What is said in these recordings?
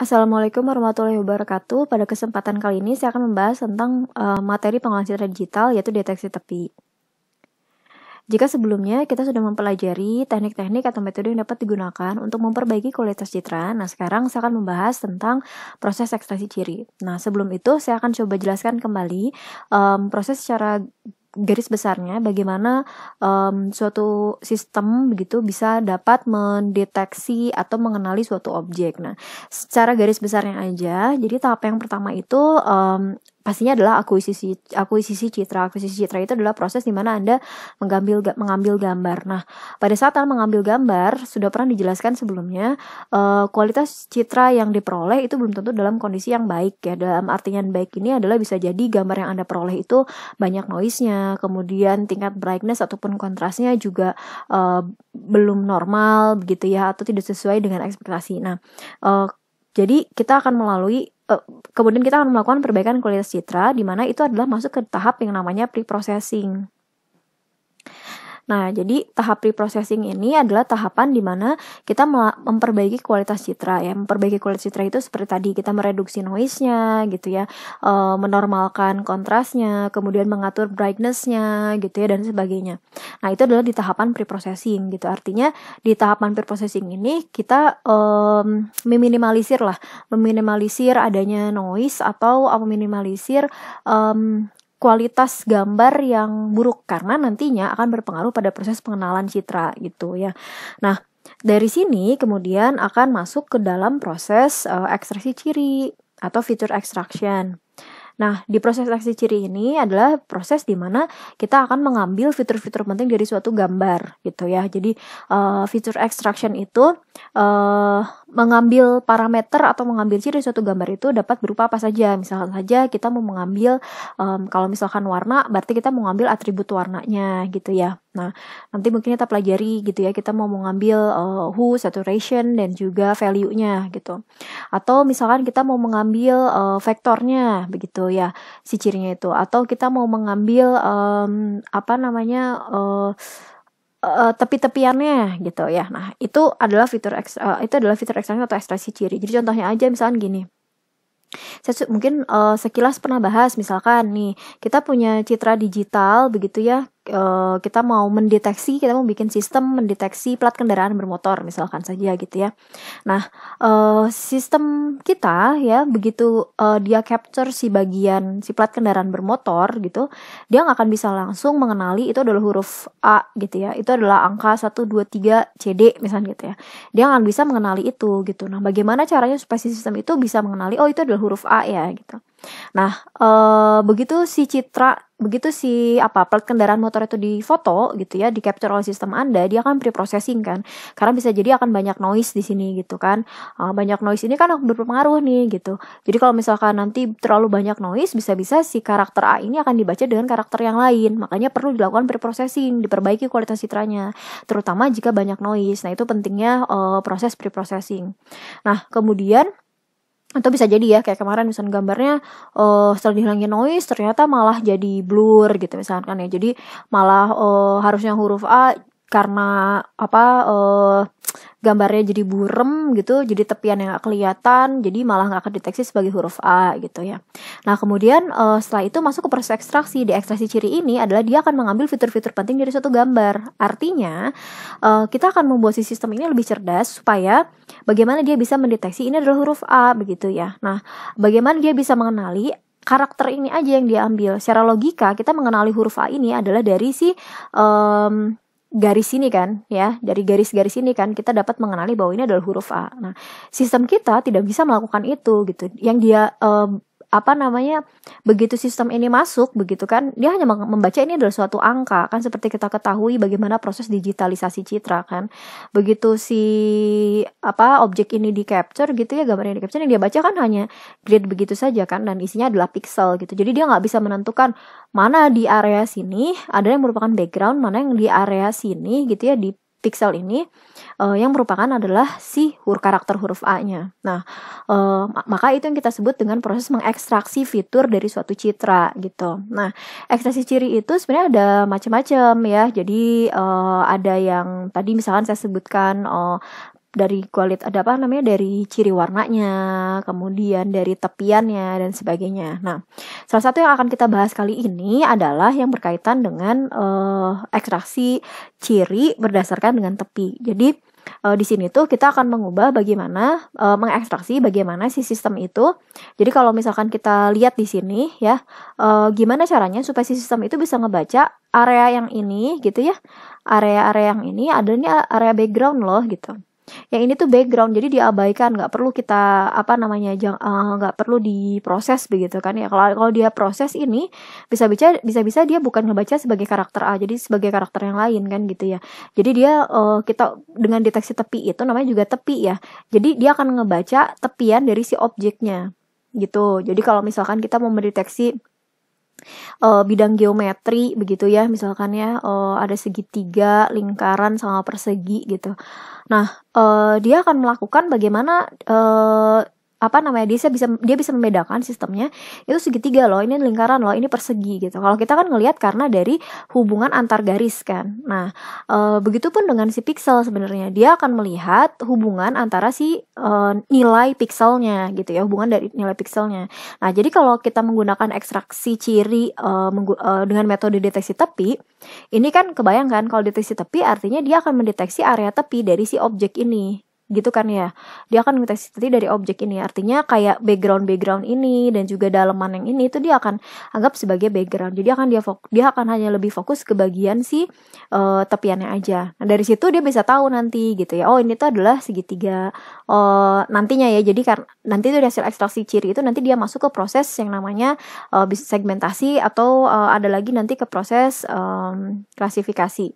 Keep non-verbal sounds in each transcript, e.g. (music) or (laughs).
Assalamualaikum warahmatullahi wabarakatuh. Pada kesempatan kali ini saya akan membahas tentang uh, materi pengolahan citra digital yaitu deteksi tepi. Jika sebelumnya kita sudah mempelajari teknik-teknik atau metode yang dapat digunakan untuk memperbaiki kualitas citra, nah sekarang saya akan membahas tentang proses ekstrasi ciri. Nah sebelum itu saya akan coba jelaskan kembali um, proses secara garis besarnya bagaimana um, suatu sistem begitu bisa dapat mendeteksi atau mengenali suatu objek. Nah, secara garis besarnya aja, jadi tahap yang pertama itu um, pastinya adalah akuisisi akuisisi citra akuisisi citra itu adalah proses di mana anda mengambil mengambil gambar nah pada saat anda mengambil gambar sudah pernah dijelaskan sebelumnya uh, kualitas citra yang diperoleh itu belum tentu dalam kondisi yang baik ya dalam artian baik ini adalah bisa jadi gambar yang anda peroleh itu banyak noise nya kemudian tingkat brightness ataupun kontrasnya juga uh, belum normal begitu ya atau tidak sesuai dengan ekspektasi nah uh, jadi kita akan melalui Eh, kemudian kita akan melakukan perbaikan kualitas citra di mana itu adalah masuk ke tahap yang namanya pre-processing. Nah, jadi tahap pre-processing ini adalah tahapan di mana kita memperbaiki kualitas citra ya. Memperbaiki kualitas citra itu seperti tadi kita mereduksi noise-nya gitu ya, e, menormalkan kontrasnya, kemudian mengatur brightness-nya gitu ya dan sebagainya. Nah, itu adalah di tahapan pre-processing gitu. Artinya di tahapan pre-processing ini kita e, meminimalisir lah, meminimalisir adanya noise atau meminimalisir e, kualitas gambar yang buruk karena nantinya akan berpengaruh pada proses pengenalan citra gitu ya. Nah, dari sini kemudian akan masuk ke dalam proses uh, ekstraksi ciri atau feature extraction. Nah, di proses ekstraksi ciri ini adalah proses di mana kita akan mengambil fitur-fitur penting dari suatu gambar gitu ya. Jadi, uh, fitur extraction itu uh, mengambil parameter atau mengambil ciri suatu gambar itu dapat berupa apa saja. Misalkan saja kita mau mengambil um, kalau misalkan warna berarti kita mau mengambil atribut warnanya gitu ya. Nah, nanti mungkin kita pelajari gitu ya. Kita mau mengambil uh, eh, hue, saturation dan juga value-nya gitu. Atau misalkan kita mau mengambil uh, vektornya begitu ya si cirinya itu atau kita mau mengambil um, apa namanya uh, uh, tepi-tepiannya gitu ya. Nah, itu adalah fitur ekstra, uh, eh, itu adalah fitur ekstraksi atau ekstraksi ciri. Jadi contohnya aja misalkan gini. Saya mungkin uh, sekilas pernah bahas misalkan nih, kita punya citra digital begitu ya. Eh, kita mau mendeteksi, kita mau bikin sistem mendeteksi plat kendaraan bermotor misalkan saja gitu ya. Nah, uh, sistem kita ya begitu uh, dia capture si bagian si plat kendaraan bermotor gitu, dia nggak akan bisa langsung mengenali itu adalah huruf A gitu ya. Itu adalah angka 1 2 3 CD misalnya gitu ya. Dia nggak bisa mengenali itu gitu. Nah, bagaimana caranya supaya sistem itu bisa mengenali oh itu adalah huruf A ya gitu. Nah, e, begitu si citra, begitu si apa plat kendaraan motor itu difoto gitu ya, di capture oleh sistem Anda, dia akan pre-processing kan. Karena bisa jadi akan banyak noise di sini gitu kan. E, banyak noise ini kan berpengaruh nih gitu. Jadi kalau misalkan nanti terlalu banyak noise, bisa-bisa si karakter A ini akan dibaca dengan karakter yang lain. Makanya perlu dilakukan pre-processing, diperbaiki kualitas citranya, terutama jika banyak noise. Nah, itu pentingnya e, proses pre-processing. Nah, kemudian atau bisa jadi ya kayak kemarin misalnya gambarnya uh, setelah dihilangin noise ternyata malah jadi blur gitu misalkan ya jadi malah uh, harusnya huruf A karena apa uh, gambarnya jadi burem gitu, jadi tepian yang nggak kelihatan, jadi malah nggak kedeteksi sebagai huruf A gitu ya. Nah kemudian uh, setelah itu masuk ke proses ekstraksi. Di ekstraksi ciri ini adalah dia akan mengambil fitur-fitur penting dari suatu gambar. Artinya uh, kita akan membuat si sistem ini lebih cerdas supaya bagaimana dia bisa mendeteksi ini adalah huruf A begitu ya. Nah bagaimana dia bisa mengenali karakter ini aja yang dia ambil. Secara logika kita mengenali huruf A ini adalah dari si um, garis ini kan ya dari garis-garis ini kan kita dapat mengenali bahwa ini adalah huruf A. Nah sistem kita tidak bisa melakukan itu gitu. Yang dia uh, apa namanya begitu sistem ini masuk begitu kan dia hanya membaca ini adalah suatu angka kan seperti kita ketahui bagaimana proses digitalisasi citra kan begitu si apa objek ini di capture gitu ya gambar ini di capture yang dia baca kan hanya grid begitu saja kan dan isinya adalah pixel gitu jadi dia nggak bisa menentukan mana di area sini ada yang merupakan background mana yang di area sini gitu ya di pixel ini uh, yang merupakan adalah si huruf karakter huruf A-nya. Nah, uh, maka itu yang kita sebut dengan proses mengekstraksi fitur dari suatu citra gitu. Nah, ekstraksi ciri itu sebenarnya ada macam-macam ya. Jadi uh, ada yang tadi misalkan saya sebutkan uh, dari kualitas ada apa namanya dari ciri warnanya, kemudian dari tepiannya dan sebagainya. Nah, salah satu yang akan kita bahas kali ini adalah yang berkaitan dengan uh, ekstraksi ciri berdasarkan dengan tepi. Jadi uh, di sini tuh kita akan mengubah bagaimana uh, mengekstraksi bagaimana si sistem itu. Jadi kalau misalkan kita lihat di sini ya, uh, gimana caranya supaya si sistem itu bisa ngebaca area yang ini gitu ya, area-area yang ini ada ini area background loh gitu yang ini tuh background jadi diabaikan nggak perlu kita apa namanya eh, nggak uh, perlu diproses begitu kan ya kalau kalau dia proses ini bisa bisa bisa bisa dia bukan ngebaca sebagai karakter A jadi sebagai karakter yang lain kan gitu ya jadi dia uh, kita dengan deteksi tepi itu namanya juga tepi ya jadi dia akan ngebaca tepian dari si objeknya gitu jadi kalau misalkan kita mau mendeteksi uh, bidang geometri begitu ya misalkan ya uh, ada segitiga lingkaran sama persegi gitu nah uh, dia akan melakukan bagaimana uh, apa namanya dia bisa dia bisa membedakan sistemnya itu segitiga loh ini lingkaran loh ini persegi gitu kalau kita kan ngelihat karena dari hubungan antar garis kan nah e, begitupun dengan si pixel sebenarnya dia akan melihat hubungan antara si e, nilai pixelnya gitu ya hubungan dari nilai pixelnya nah jadi kalau kita menggunakan ekstraksi ciri e, menggu, e, dengan metode deteksi tepi ini kan kebayangkan kalau deteksi tepi artinya dia akan mendeteksi area tepi dari si objek ini gitu kan ya dia akan mengintensifkan dari objek ini artinya kayak background background ini dan juga daleman yang ini itu dia akan anggap sebagai background jadi akan dia fokus, dia akan hanya lebih fokus ke bagian si uh, tepiannya aja nah dari situ dia bisa tahu nanti gitu ya oh ini tuh adalah segitiga uh, nantinya ya jadi kan nanti itu hasil ekstraksi ciri itu nanti dia masuk ke proses yang namanya uh, segmentasi atau uh, ada lagi nanti ke proses um, klasifikasi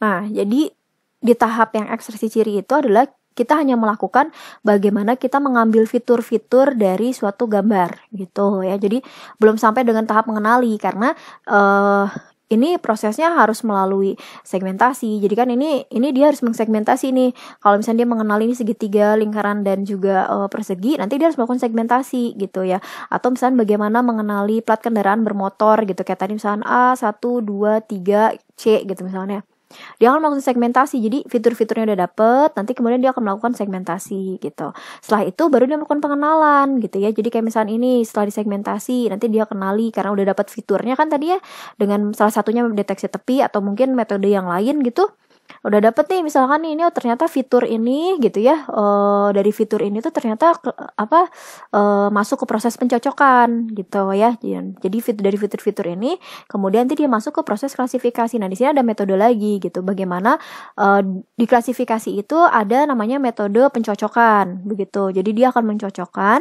Nah, jadi di tahap yang ekstraksi ciri itu adalah kita hanya melakukan bagaimana kita mengambil fitur-fitur dari suatu gambar gitu ya. Jadi belum sampai dengan tahap mengenali karena uh, ini prosesnya harus melalui segmentasi. Jadi kan ini ini dia harus mengsegmentasi nih. Kalau misalnya dia mengenali ini segitiga, lingkaran dan juga uh, persegi, nanti dia harus melakukan segmentasi gitu ya. Atau misalnya bagaimana mengenali plat kendaraan bermotor gitu kayak tadi misalnya A 1 2 3 C gitu misalnya. Dia akan melakukan segmentasi. Jadi fitur-fiturnya udah dapet, nanti kemudian dia akan melakukan segmentasi gitu. Setelah itu baru dia melakukan pengenalan gitu ya. Jadi kayak misalnya ini setelah disegmentasi, nanti dia kenali karena udah dapat fiturnya kan tadi ya dengan salah satunya deteksi tepi atau mungkin metode yang lain gitu udah dapet nih misalkan nih, ini oh, ternyata fitur ini gitu ya uh, dari fitur ini tuh ternyata apa uh, masuk ke proses pencocokan gitu ya jadi fitur dari fitur-fitur ini kemudian nanti dia masuk ke proses klasifikasi nah di sini ada metode lagi gitu bagaimana uh, di klasifikasi itu ada namanya metode pencocokan begitu jadi dia akan mencocokkan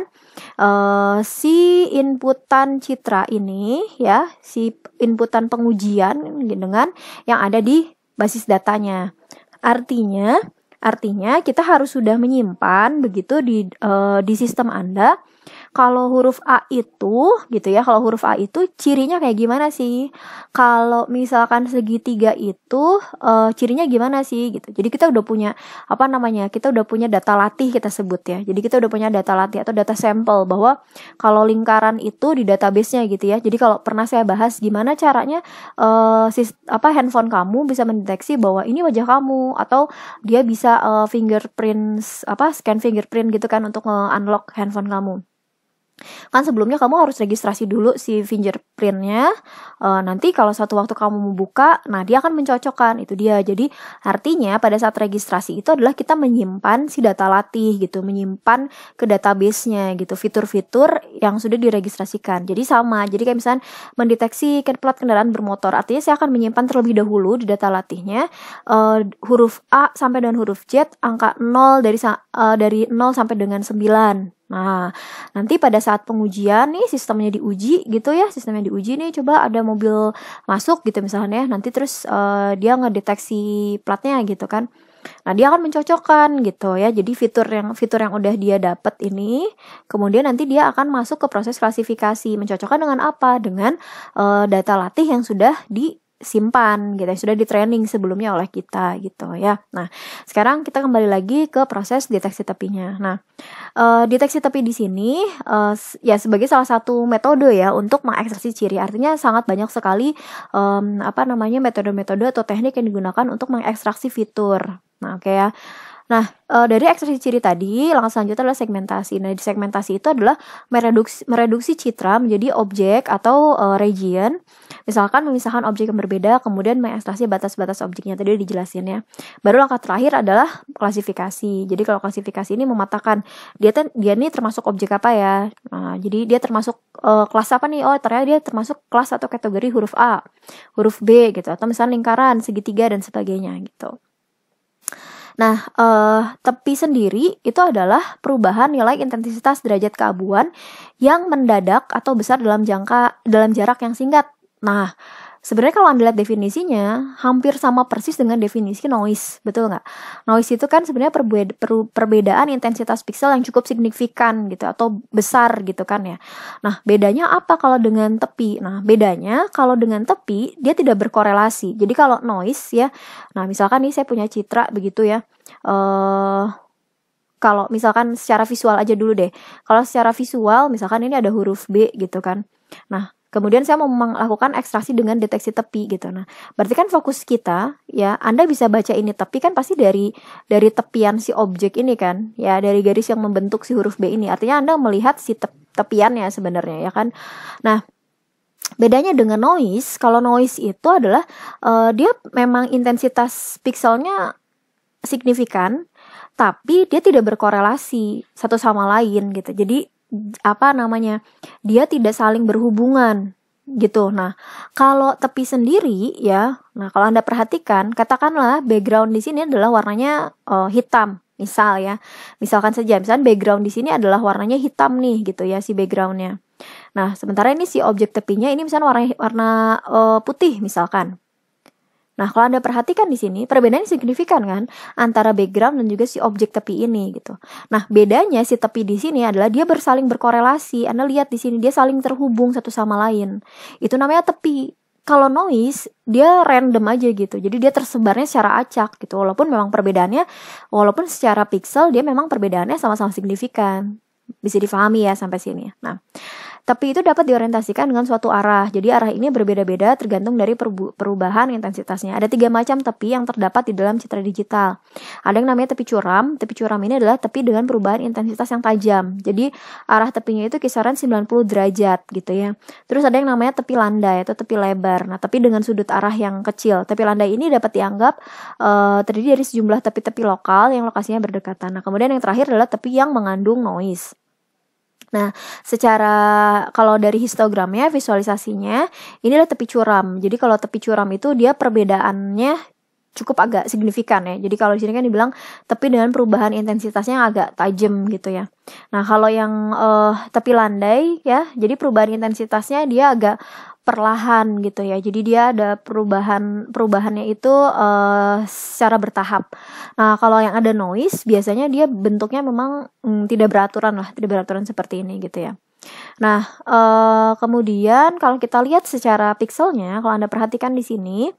uh, si inputan citra ini ya si inputan pengujian dengan yang ada di basis datanya. Artinya, artinya kita harus sudah menyimpan begitu di uh, di sistem Anda kalau huruf A itu gitu ya, kalau huruf A itu cirinya kayak gimana sih? Kalau misalkan segitiga itu uh, cirinya gimana sih gitu. Jadi kita udah punya apa namanya? Kita udah punya data latih kita sebut ya. Jadi kita udah punya data latih atau data sampel bahwa kalau lingkaran itu di database-nya gitu ya. Jadi kalau pernah saya bahas gimana caranya uh, sis, apa handphone kamu bisa mendeteksi bahwa ini wajah kamu atau dia bisa uh, eh, fingerprint apa scan fingerprint gitu kan untuk unlock handphone kamu kan sebelumnya kamu harus registrasi dulu si fingerprintnya e, nanti kalau satu waktu kamu membuka nah dia akan mencocokkan itu dia jadi artinya pada saat registrasi itu adalah kita menyimpan si data latih gitu menyimpan ke databasenya gitu fitur-fitur yang sudah diregistrasikan jadi sama jadi kayak misalnya mendeteksi plat kendaraan bermotor artinya saya akan menyimpan terlebih dahulu di data latihnya e, huruf A sampai dengan huruf Z angka 0 dari e, dari 0 sampai dengan 9 Nah, nanti pada saat pengujian nih sistemnya diuji gitu ya, sistemnya diuji nih coba ada mobil masuk gitu misalnya, ya. nanti terus uh, dia ngedeteksi platnya gitu kan. Nah, dia akan mencocokkan gitu ya. Jadi fitur yang fitur yang udah dia dapat ini kemudian nanti dia akan masuk ke proses klasifikasi. Mencocokkan dengan apa? Dengan uh, data latih yang sudah di simpan gitu yang sudah di training sebelumnya oleh kita gitu ya. Nah, sekarang kita kembali lagi ke proses deteksi tepinya. Nah, uh, deteksi tepi di sini uh, ya sebagai salah satu metode ya untuk mengekstraksi ciri. Artinya sangat banyak sekali um, apa namanya metode-metode atau teknik yang digunakan untuk mengekstraksi fitur. Nah, oke okay ya. Nah, e, dari ekstraksi ciri tadi, langkah selanjutnya adalah segmentasi. Nah, di segmentasi itu adalah mereduksi, mereduksi citra menjadi objek atau e, region. Misalkan memisahkan objek yang berbeda, kemudian mengekstrasi batas-batas objeknya. Tadi dijelasin ya. Baru langkah terakhir adalah klasifikasi. Jadi kalau klasifikasi ini mematakan dia ten, dia ini termasuk objek apa ya. Nah, jadi dia termasuk e, kelas apa nih? Oh, ternyata dia termasuk kelas atau kategori huruf A, huruf B gitu atau misalnya lingkaran, segitiga dan sebagainya gitu. Nah, eh, tepi sendiri itu adalah perubahan nilai intensitas derajat keabuan yang mendadak atau besar dalam jangka dalam jarak yang singkat. Nah, Sebenarnya kalau anda lihat definisinya, hampir sama persis dengan definisi noise, betul nggak? Noise itu kan sebenarnya perbedaan intensitas pixel yang cukup signifikan gitu atau besar gitu kan ya. Nah, bedanya apa kalau dengan tepi? Nah, bedanya kalau dengan tepi dia tidak berkorelasi. Jadi kalau noise ya, nah misalkan nih saya punya citra begitu ya. uh, kalau misalkan secara visual aja dulu deh. Kalau secara visual misalkan ini ada huruf B gitu kan. Nah, Kemudian saya mau melakukan ekstraksi dengan deteksi tepi gitu. Nah, berarti kan fokus kita ya, Anda bisa baca ini tepi kan pasti dari dari tepian si objek ini kan, ya dari garis yang membentuk si huruf B ini. Artinya Anda melihat si tep, tepiannya sebenarnya ya kan. Nah, bedanya dengan noise, kalau noise itu adalah uh, dia memang intensitas pikselnya signifikan, tapi dia tidak berkorelasi satu sama lain gitu. Jadi apa namanya dia tidak saling berhubungan gitu. Nah, kalau tepi sendiri ya, nah kalau Anda perhatikan, katakanlah background di sini adalah warnanya uh, hitam, misal ya. Misalkan saja, misalkan background di sini adalah warnanya hitam nih gitu ya si backgroundnya. Nah, sementara ini si objek tepinya ini misalnya warna warna uh, putih misalkan. Nah, kalau Anda perhatikan di sini, perbedaan signifikan kan antara background dan juga si objek tepi ini gitu. Nah, bedanya si tepi di sini adalah dia bersaling berkorelasi. Anda lihat di sini dia saling terhubung satu sama lain. Itu namanya tepi. Kalau noise, dia random aja gitu. Jadi dia tersebarnya secara acak gitu. Walaupun memang perbedaannya, walaupun secara pixel dia memang perbedaannya sama-sama signifikan. Bisa difahami ya sampai sini. Nah, tapi itu dapat diorientasikan dengan suatu arah. Jadi arah ini berbeda-beda tergantung dari perubahan intensitasnya. Ada tiga macam tepi yang terdapat di dalam citra digital. Ada yang namanya tepi curam. Tepi curam ini adalah tepi dengan perubahan intensitas yang tajam. Jadi arah tepinya itu kisaran 90 derajat gitu ya. Terus ada yang namanya tepi landai atau tepi lebar. Nah, tepi dengan sudut arah yang kecil. Tepi landai ini dapat dianggap uh, terdiri dari sejumlah tepi-tepi lokal yang lokasinya berdekatan. Nah, kemudian yang terakhir adalah tepi yang mengandung noise. Nah, secara kalau dari histogramnya, visualisasinya, ini adalah tepi curam. Jadi kalau tepi curam itu dia perbedaannya cukup agak signifikan ya. Jadi kalau di sini kan dibilang tepi dengan perubahan intensitasnya yang agak tajam gitu ya. Nah, kalau yang uh, tepi landai ya, jadi perubahan intensitasnya dia agak perlahan gitu ya. Jadi dia ada perubahan perubahannya itu uh, secara bertahap. Nah, kalau yang ada noise biasanya dia bentuknya memang mm, tidak beraturan lah, tidak beraturan seperti ini gitu ya. Nah, eh, kemudian kalau kita lihat secara pikselnya, kalau Anda perhatikan di sini,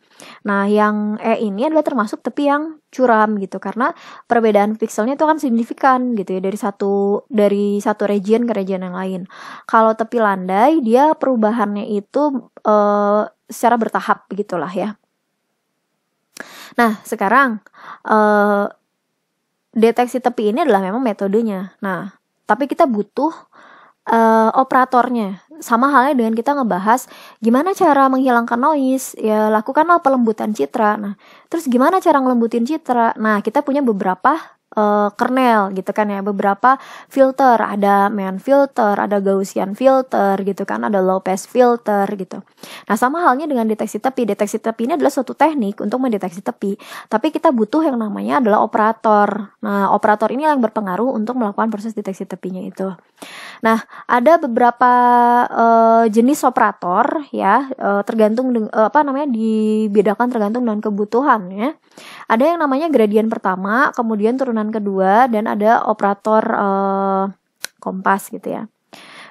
nah yang E ini adalah termasuk tepi yang curam gitu karena perbedaan pikselnya itu kan signifikan gitu ya dari satu dari satu region ke region yang lain. Kalau tepi landai dia perubahannya itu eh, secara bertahap begitulah ya. Nah, sekarang eh, deteksi tepi ini adalah memang metodenya. Nah, tapi kita butuh uh, operatornya. Sama halnya dengan kita ngebahas gimana cara menghilangkan noise, ya lakukanlah pelembutan citra. Nah, terus gimana cara ngelembutin citra? Nah, kita punya beberapa uh, kernel gitu kan ya beberapa filter ada main filter ada Gaussian filter gitu kan ada low pass filter gitu nah sama halnya dengan deteksi tepi deteksi tepi ini adalah suatu teknik untuk mendeteksi tepi tapi kita butuh yang namanya adalah operator nah operator ini yang berpengaruh untuk melakukan proses deteksi tepinya itu nah ada beberapa uh, jenis operator ya uh, tergantung uh, apa namanya dibedakan tergantung dengan kebutuhan ya ada yang namanya gradien pertama, kemudian turunan kedua, dan ada operator uh, kompas gitu ya.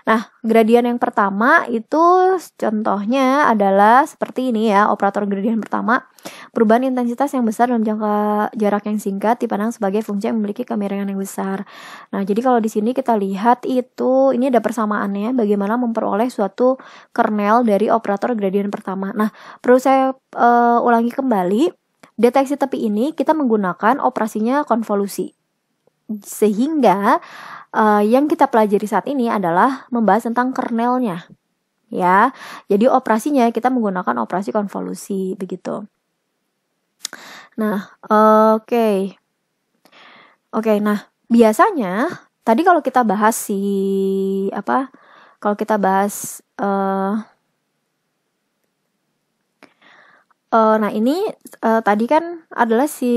Nah, gradien yang pertama itu contohnya adalah seperti ini ya, operator gradien pertama. Perubahan intensitas yang besar dalam jangka jarak yang singkat dipandang sebagai fungsi yang memiliki kemiringan yang besar. Nah, jadi kalau di sini kita lihat itu ini ada persamaannya bagaimana memperoleh suatu kernel dari operator gradien pertama. Nah, perlu saya uh, ulangi kembali Deteksi tepi ini kita menggunakan operasinya konvolusi. Sehingga uh, yang kita pelajari saat ini adalah membahas tentang kernelnya. Ya. Jadi operasinya kita menggunakan operasi konvolusi begitu. Nah, oke. Okay. Oke, okay, nah biasanya tadi kalau kita bahas si apa? Kalau kita bahas uh, uh, nah ini uh, tadi kan adalah si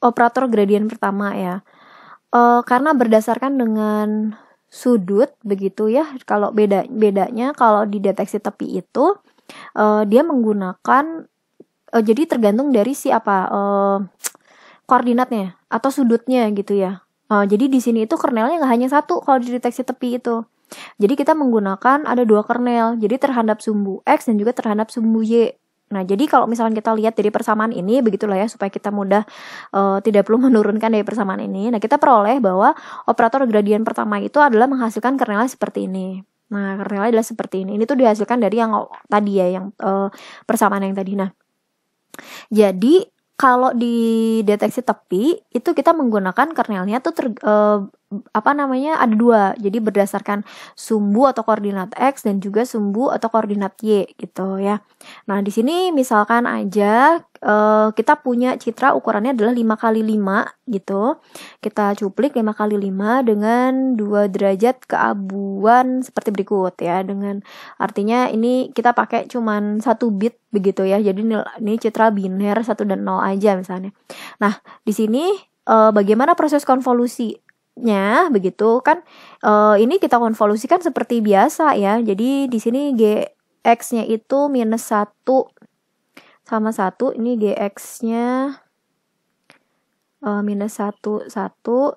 operator gradien pertama ya uh, karena berdasarkan dengan sudut begitu ya kalau beda bedanya kalau di deteksi tepi itu uh, dia menggunakan uh, jadi tergantung dari si apa uh, koordinatnya atau sudutnya gitu ya uh, jadi di sini itu kernelnya nggak hanya satu kalau di deteksi tepi itu jadi kita menggunakan ada dua kernel jadi terhadap sumbu x dan juga terhadap sumbu y Nah, jadi kalau misalnya kita lihat dari persamaan ini, begitulah ya, supaya kita mudah uh, tidak perlu (laughs) menurunkan dari persamaan ini. Nah, kita peroleh bahwa operator gradien pertama itu adalah menghasilkan kernelnya seperti ini. Nah, kernelnya adalah seperti ini. Ini tuh dihasilkan dari yang tadi ya, yang uh, persamaan yang tadi. Nah, jadi kalau di deteksi tepi itu kita menggunakan kernelnya tuh ter, uh, apa namanya ada dua jadi berdasarkan sumbu atau koordinat x dan juga sumbu atau koordinat y gitu ya nah di sini misalkan aja uh, kita punya citra ukurannya adalah 5 kali 5 gitu kita cuplik 5 kali 5 dengan dua derajat keabuan seperti berikut ya dengan artinya ini kita pakai cuman satu bit begitu ya jadi ini citra biner satu dan nol aja misalnya nah di sini eh, bagaimana proses konvolusi nya begitu kan e, ini kita konvolusikan seperti biasa ya jadi di sini gx nya itu minus 1 sama 1 ini gx nya e, eh, minus 1 1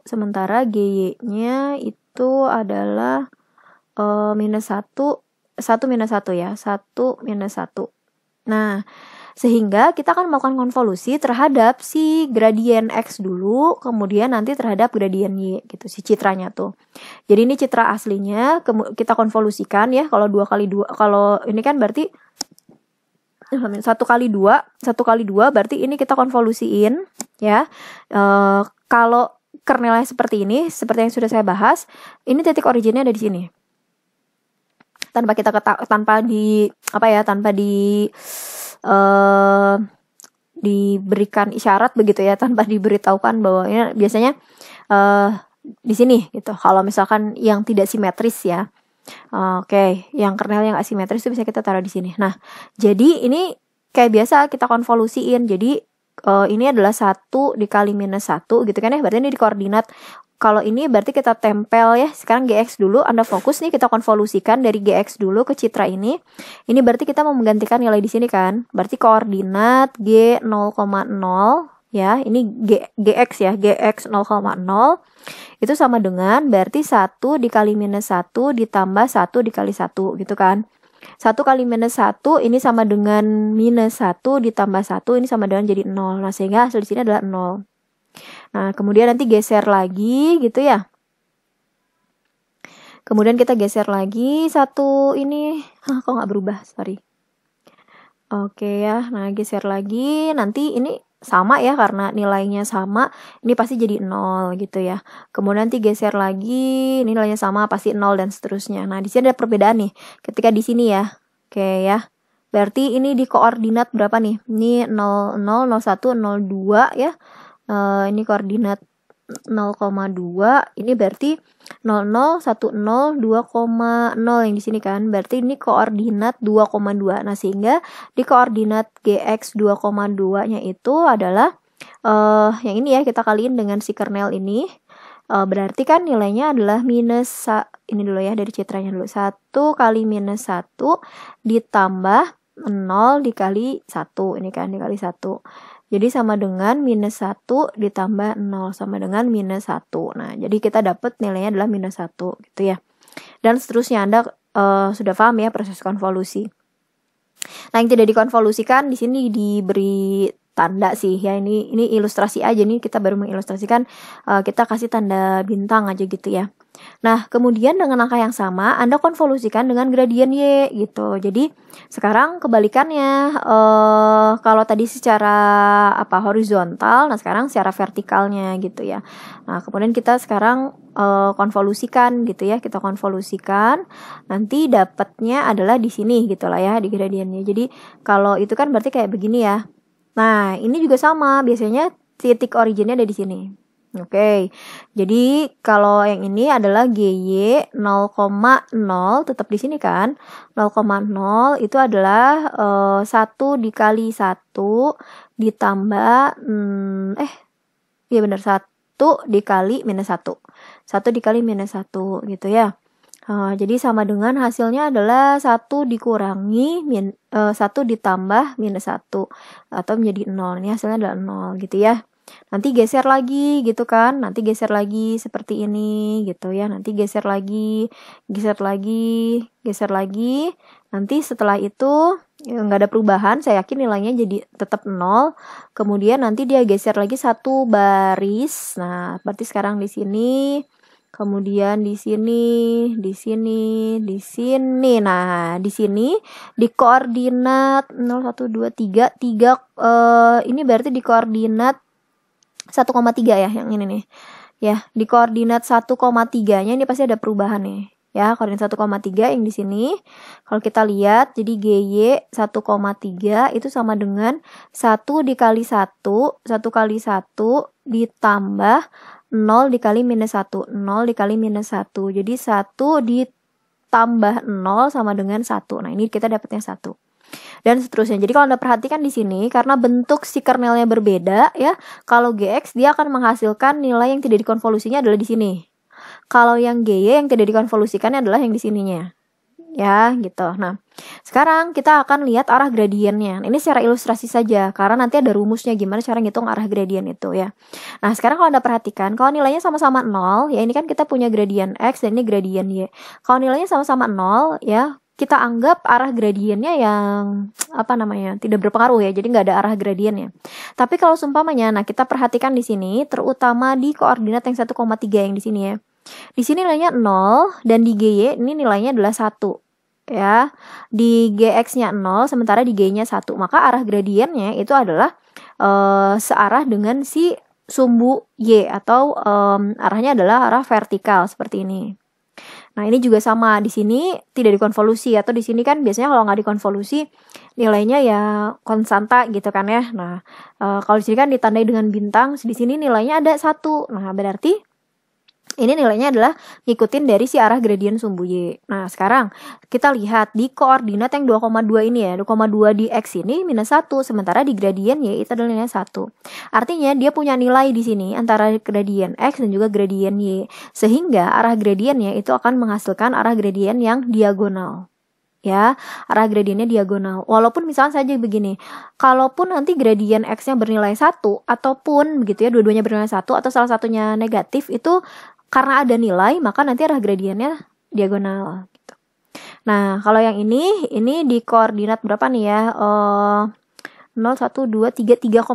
sementara gy nya itu adalah e, minus 1 1 minus 1 ya 1 minus 1 nah sehingga kita akan melakukan konvolusi terhadap si gradien X dulu, kemudian nanti terhadap gradien Y gitu, si citranya tuh. Jadi ini citra aslinya kita konvolusikan ya kalau dua kali dua kalau ini kan berarti eh, satu kali dua satu kali dua berarti ini kita konvolusiin ya e, kalau kernelnya seperti ini seperti yang sudah saya bahas ini titik originnya ada di sini tanpa kita tanpa di apa ya tanpa di uh, diberikan isyarat begitu ya (laughs) tanpa diberitahukan bahwa ini biasanya uh, di sini gitu. Kalau misalkan yang tidak simetris ya. Oke, okay. yang kernel yang asimetris itu bisa kita taruh di sini. Nah, jadi ini kayak biasa kita konvolusiin. Jadi uh, ini adalah satu dikali minus satu gitu kan ya berarti ini di koordinat kalau ini berarti kita tempel ya. Sekarang GX dulu, Anda fokus nih kita konvolusikan dari GX dulu ke citra ini. Ini berarti kita mau menggantikan nilai di sini kan. Berarti koordinat G 0,0 ya. Ini G, GX ya, GX 0,0 itu sama dengan berarti 1 dikali minus 1 ditambah 1 dikali 1 gitu kan. 1 kali minus 1 ini sama dengan minus 1 ditambah 1 ini sama dengan jadi 0. Nah, sehingga hasil di sini adalah 0. Nah, kemudian nanti geser lagi gitu ya. Kemudian kita geser lagi satu ini, Hah, (laughs) kok nggak berubah, sorry. Oke ya, nah geser lagi, nanti ini sama ya karena nilainya sama, ini pasti jadi nol gitu ya. Kemudian nanti geser lagi, ini nilainya sama pasti nol dan seterusnya. Nah di sini ada perbedaan nih, ketika di sini ya, oke ya. Berarti ini di koordinat berapa nih? Ini nol nol nol satu nol dua ya uh, ini koordinat 0,2 ini berarti 0010 2,0 yang di sini kan berarti ini koordinat 2,2 nah sehingga di koordinat GX 2,2 nya itu adalah uh, yang ini ya kita kaliin dengan si kernel ini uh, berarti kan nilainya adalah minus ini dulu ya dari citranya dulu 1 kali minus 1 ditambah 0 dikali 1 ini kan dikali 1 jadi sama dengan minus 1 ditambah 0 sama dengan minus 1. Nah, jadi kita dapat nilainya adalah minus 1 gitu ya. Dan seterusnya Anda uh, sudah paham ya proses konvolusi. Nah, yang tidak dikonvolusikan di sini diberi tanda sih ya ini ini ilustrasi aja nih kita baru mengilustrasikan uh, kita kasih tanda bintang aja gitu ya. Nah, kemudian dengan angka yang sama, Anda konvolusikan dengan gradien Y gitu. Jadi, sekarang kebalikannya, eh, kalau tadi secara apa horizontal, nah sekarang secara vertikalnya gitu ya. Nah, kemudian kita sekarang uh, konvolusikan gitu ya, kita konvolusikan, nanti dapatnya adalah di sini gitu lah ya, di gradiennya. Jadi, kalau itu kan berarti kayak begini ya. Nah, ini juga sama, biasanya titik originnya ada di sini. Oke, okay. jadi kalau yang ini adalah GY 0,0 tetap di sini kan 0,0 itu adalah eh, satu uh, dikali satu ditambah hmm, eh ya benar satu dikali minus satu satu dikali minus satu gitu ya. Uh, jadi sama dengan hasilnya adalah satu dikurangi min, uh, eh, 1 ditambah minus satu atau menjadi nol. Ini hasilnya adalah nol gitu ya nanti geser lagi gitu kan nanti geser lagi seperti ini gitu ya nanti geser lagi geser lagi geser lagi nanti setelah itu e, nggak ada perubahan saya yakin nilainya jadi tetap nol kemudian nanti dia geser lagi satu baris nah berarti sekarang di sini kemudian di sini, di sini, di sini. Nah, di sini di koordinat 0 1 2 3 3 eh, ini berarti di koordinat 1,3 ya yang ini nih. Ya, di koordinat 1,3-nya ini pasti ada perubahan nih. Ya, koordinat 1,3 yang di sini. Kalau kita lihat, jadi GY 1,3 itu sama dengan 1 dikali 1, 1 kali 1 ditambah 0 dikali minus 1, 0 dikali minus 1. Jadi 1 ditambah 0 sama dengan 1. Nah, ini kita dapatnya 1 dan seterusnya. Jadi kalau Anda perhatikan di sini karena bentuk si kernelnya berbeda ya, kalau GX dia akan menghasilkan nilai yang tidak dikonvolusinya adalah di sini. Kalau yang GY yang tidak dikonvolusikan adalah yang di sininya. Ya, gitu. Nah, sekarang kita akan lihat arah gradiennya. Ini secara ilustrasi saja karena nanti ada rumusnya gimana cara ngitung arah gradien itu ya. Nah, sekarang kalau Anda perhatikan kalau nilainya sama-sama 0, ya ini kan kita punya gradien X dan ini gradien Y. Kalau nilainya sama-sama 0 ya, kita anggap arah gradiennya yang apa namanya tidak berpengaruh ya jadi nggak ada arah gradiennya tapi kalau sumpamanya nah kita perhatikan di sini terutama di koordinat yang 1,3 yang di sini ya di sini nilainya 0 dan di GY ini nilainya adalah 1 ya di GX-nya 0 sementara di gy nya 1 maka arah gradiennya itu adalah uh, searah dengan si sumbu Y atau um, arahnya adalah arah vertikal seperti ini Nah, ini juga sama di sini tidak dikonvolusi atau di sini kan biasanya kalau nggak dikonvolusi nilainya ya konstanta gitu kan ya. Nah, e, kalau di sini kan ditandai dengan bintang, di sini nilainya ada satu. Nah, berarti ini nilainya adalah ngikutin dari si arah gradien sumbu Y. Nah, sekarang kita lihat di koordinat yang 2,2 ini ya. 2,2 di X ini minus 1, sementara di gradien Y itu adalah nilai 1. Artinya dia punya nilai di sini antara gradien X dan juga gradien Y. Sehingga arah gradiennya itu akan menghasilkan arah gradien yang diagonal ya arah gradiennya diagonal walaupun misalnya saja begini kalaupun nanti gradien x-nya bernilai satu ataupun begitu ya dua-duanya bernilai satu atau salah satunya negatif itu karena ada nilai maka nanti arah gradiennya diagonal gitu. Nah, kalau yang ini ini di koordinat berapa nih ya? Uh, 0, 1, 2, 3, 3,1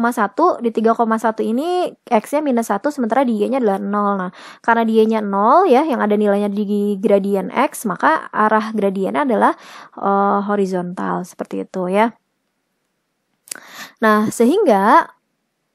Di 3,1 ini X-nya minus 1 Sementara di Y-nya adalah 0 Nah karena di Y-nya 0 ya Yang ada nilainya di gradien X Maka arah gradiennya adalah uh, horizontal Seperti itu ya Nah sehingga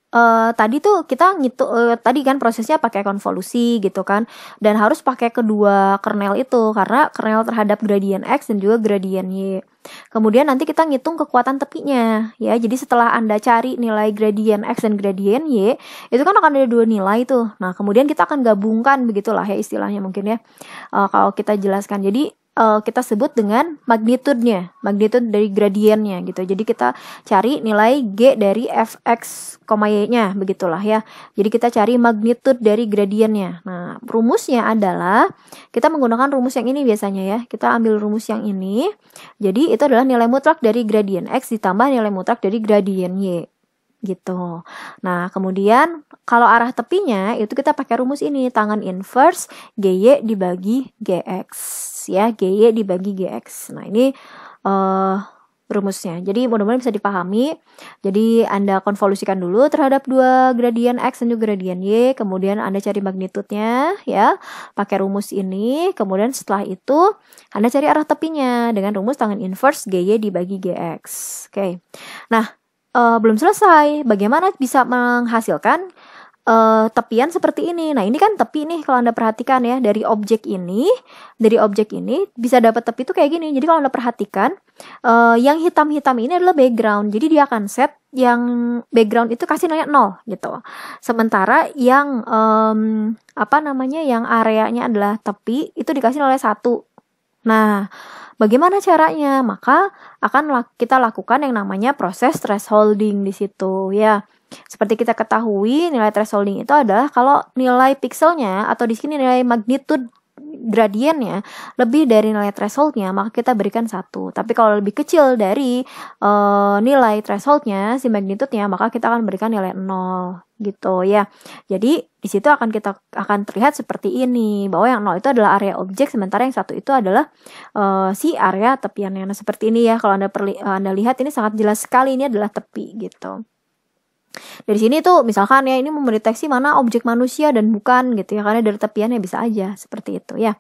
Uh, tadi tuh kita ngitung uh, eh, tadi kan prosesnya pakai konvolusi gitu kan dan harus pakai kedua kernel itu karena kernel terhadap gradien x dan juga gradien y. Kemudian nanti kita ngitung kekuatan tepinya ya. Jadi setelah Anda cari nilai gradien x dan gradien y, itu kan akan ada dua nilai tuh. Nah, kemudian kita akan gabungkan begitulah ya istilahnya mungkin ya. Uh, kalau kita jelaskan. Jadi uh, kita sebut dengan magnitudenya, magnitude dari gradiennya gitu. Jadi kita cari nilai G dari fx, y-nya begitulah ya. Jadi kita cari magnitude dari gradiennya. Nah, rumusnya adalah kita menggunakan rumus yang ini biasanya ya. Kita ambil rumus yang ini. Jadi itu adalah nilai mutlak dari gradien x ditambah nilai mutlak dari gradien y gitu. Nah, kemudian kalau arah tepinya itu kita pakai rumus ini, tangan inverse GY dibagi GX ya GY dibagi GX nah ini uh, rumusnya jadi mudah-mudahan bisa dipahami jadi anda konvolusikan dulu terhadap dua gradien x dan juga gradien y kemudian anda cari magnitudenya ya pakai rumus ini kemudian setelah itu anda cari arah tepinya dengan rumus tangan inverse GY dibagi GX oke okay. nah uh, belum selesai bagaimana bisa menghasilkan uh, tepian seperti ini. Nah, ini kan tepi nih kalau Anda perhatikan ya dari objek ini, dari objek ini bisa dapat tepi itu kayak gini. Jadi kalau Anda perhatikan, uh, yang hitam-hitam ini adalah background. Jadi dia akan set yang background itu kasih nilai 0 gitu. Sementara yang um, apa namanya yang areanya adalah tepi itu dikasih nilai satu. Nah, bagaimana caranya? Maka akan kita lakukan yang namanya proses thresholding di situ ya. Seperti kita ketahui, nilai thresholding itu adalah kalau nilai pixelnya atau di sini nilai magnitude gradiennya lebih dari nilai thresholdnya maka kita berikan satu tapi kalau lebih kecil dari uh, nilai thresholdnya si magnitudenya maka kita akan berikan nilai nol gitu ya jadi di situ akan kita akan terlihat seperti ini bahwa yang nol itu adalah area objek sementara yang satu itu adalah uh, si area tepiannya nah, seperti ini ya kalau anda perli, anda lihat ini sangat jelas sekali ini adalah tepi gitu dari sini tuh misalkan ya ini mendeteksi mana objek manusia dan bukan gitu ya karena dari tepiannya bisa aja seperti itu ya.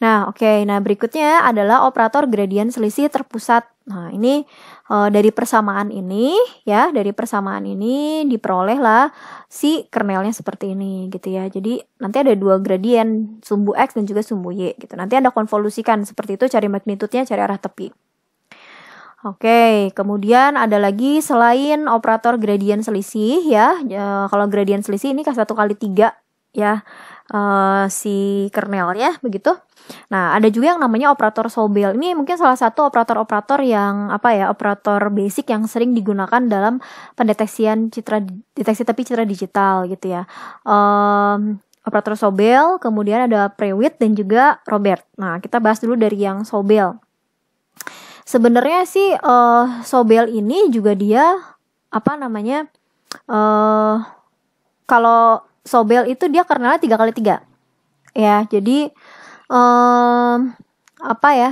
Nah, oke. Okay. Nah, berikutnya adalah operator gradien selisih terpusat. Nah, ini e, dari persamaan ini ya, dari persamaan ini diperolehlah si kernelnya seperti ini gitu ya. Jadi nanti ada dua gradien, sumbu X dan juga sumbu Y gitu. Nanti Anda konvolusikan seperti itu cari magnitudenya, cari arah tepi. Oke, kemudian ada lagi selain operator gradient selisih ya. E, kalau gradient selisih ini kan 1 kali 3 ya e, si ya begitu. Nah, ada juga yang namanya operator Sobel. Ini mungkin salah satu operator-operator yang apa ya, operator basic yang sering digunakan dalam pendeteksian citra deteksi tapi citra digital gitu ya. Um, operator Sobel, kemudian ada Prewit dan juga Robert. Nah, kita bahas dulu dari yang Sobel sebenarnya sih uh, Sobel ini juga dia apa namanya uh, kalau Sobel itu dia karena tiga kali tiga ya jadi um, apa ya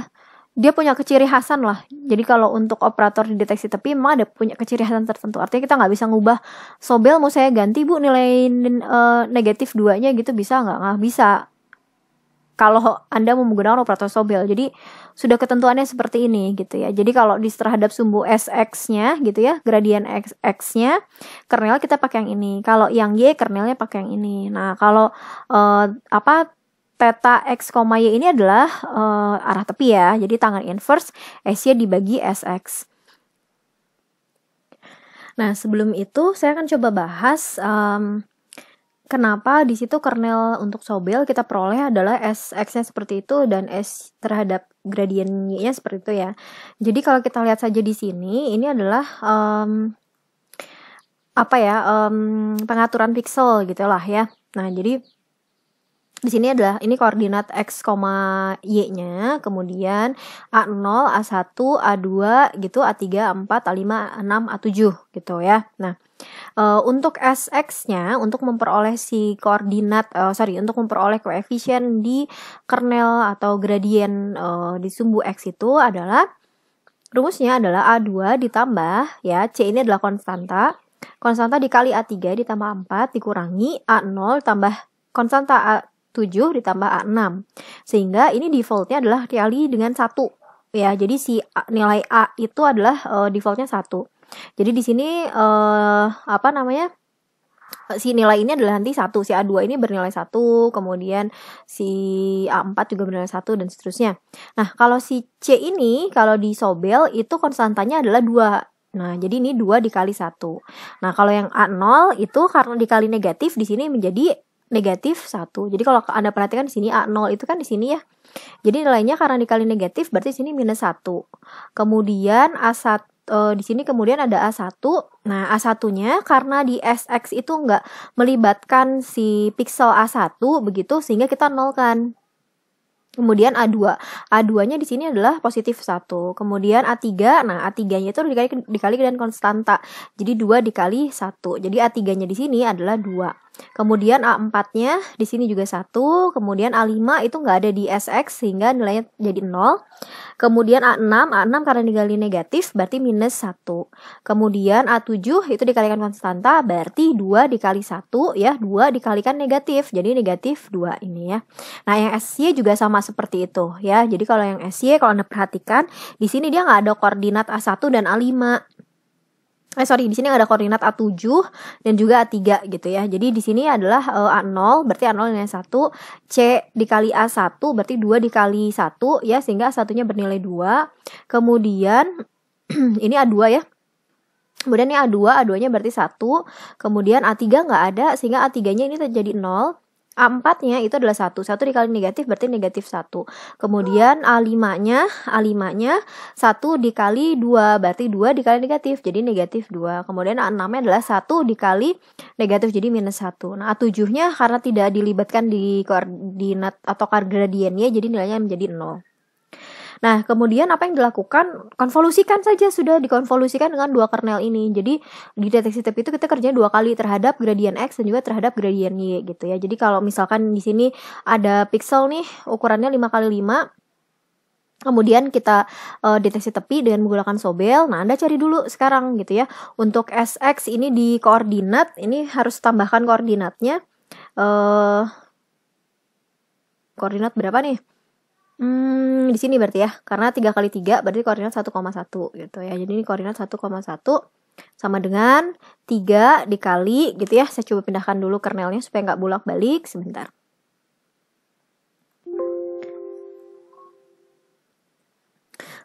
dia punya keciri khasan lah jadi kalau untuk operator di deteksi tepi memang ada punya keciri khasan tertentu artinya kita nggak bisa ngubah Sobel mau saya ganti bu nilai uh, negatif duanya gitu bisa nggak nggak bisa kalau Anda mau menggunakan operator Sobel. Jadi sudah ketentuannya seperti ini gitu ya. Jadi kalau di terhadap sumbu SX-nya gitu ya, gradien x nya kernel kita pakai yang ini. Kalau yang Y kernelnya pakai yang ini. Nah, kalau uh, apa Teta X, Y ini adalah uh, arah tepi ya, jadi tangan inverse S-nya dibagi SX. Nah, sebelum itu saya akan coba bahas um, Kenapa di situ kernel untuk sobel kita peroleh adalah S X-nya seperti itu dan S terhadap gradiennya seperti itu ya. Jadi kalau kita lihat saja di sini, ini adalah um, apa ya um, pengaturan pixel gitulah ya. Nah jadi di sini adalah ini koordinat x, y-nya, kemudian a0, a1, a2 gitu, a3, a4, a5, a6, a7 gitu ya. Nah, Uh, untuk SX-nya, untuk memperoleh si koordinat, uh, sorry, untuk memperoleh koefisien di kernel atau gradien uh, di sumbu X itu adalah rumusnya adalah A2 ditambah, ya, C ini adalah konstanta, konstanta dikali A3 ditambah 4 dikurangi A0 tambah konstanta A7 ditambah A6. Sehingga ini defaultnya adalah diali dengan 1. Ya, jadi si nilai A itu adalah uh, defaultnya 1. Jadi di sini uh, apa namanya? Eh, si nilai ini adalah nanti satu si A2 ini bernilai satu kemudian si A4 juga bernilai satu dan seterusnya nah kalau si C ini kalau di sobel itu konstantanya adalah dua nah jadi ini dua dikali satu nah kalau yang A0 itu karena dikali negatif di sini menjadi negatif satu jadi kalau anda perhatikan di sini A0 itu kan di sini ya jadi nilainya karena dikali negatif berarti sini minus satu kemudian A1 uh, di sini kemudian ada A1. Nah, A1-nya karena di SX itu nggak melibatkan si pixel A1 begitu sehingga kita nolkan. Kemudian A2. A2-nya di sini adalah positif 1. Kemudian A3. Nah, A3-nya itu dikali dikali dengan konstanta. Jadi 2 dikali 1. Jadi A3-nya di sini adalah 2. Kemudian A4-nya di sini juga satu, kemudian A5 itu nggak ada di SX sehingga nilainya jadi 0. Kemudian A6, A6 karena digali negatif berarti minus 1. Kemudian A7 itu dikalikan konstanta berarti 2 dikali 1 ya, 2 dikalikan negatif. Jadi negatif 2 ini ya. Nah, yang SY juga sama seperti itu ya. Jadi kalau yang SY kalau Anda perhatikan di sini dia nggak ada koordinat A1 dan A5 eh sorry di sini ada koordinat A7 dan juga A3 gitu ya. Jadi di sini adalah uh, eh, A0 berarti A0 nilai 1, C dikali A1 berarti 2 dikali 1 ya sehingga A1-nya bernilai 2. Kemudian (clears throat) ini A2 ya. Kemudian ini A2, A2-nya berarti 1, kemudian A3 nggak ada sehingga A3-nya ini terjadi 0. A4-nya itu adalah satu. Satu dikali negatif berarti negatif satu. Kemudian A5-nya, A5-nya satu dikali dua berarti dua dikali negatif. Jadi negatif dua. Kemudian A6-nya adalah satu dikali negatif jadi minus satu. Nah A7-nya karena tidak dilibatkan di koordinat atau gradiennya jadi nilainya menjadi nol. Nah, kemudian apa yang dilakukan? Konvolusikan saja sudah dikonvolusikan dengan dua kernel ini. Jadi di deteksi tepi itu kita kerjanya dua kali terhadap gradien x dan juga terhadap gradien y gitu ya. Jadi kalau misalkan di sini ada pixel nih ukurannya 5 kali 5 Kemudian kita uh, deteksi tepi dengan menggunakan sobel. Nah, Anda cari dulu sekarang gitu ya. Untuk SX ini di koordinat, ini harus tambahkan koordinatnya. Uh, koordinat berapa nih? Hmm, di sini berarti ya. Karena tiga kali tiga berarti koordinat 1,1 gitu ya. Jadi ini koordinat 1,1 sama dengan 3 dikali gitu ya. Saya coba pindahkan dulu kernelnya supaya nggak bolak-balik sebentar.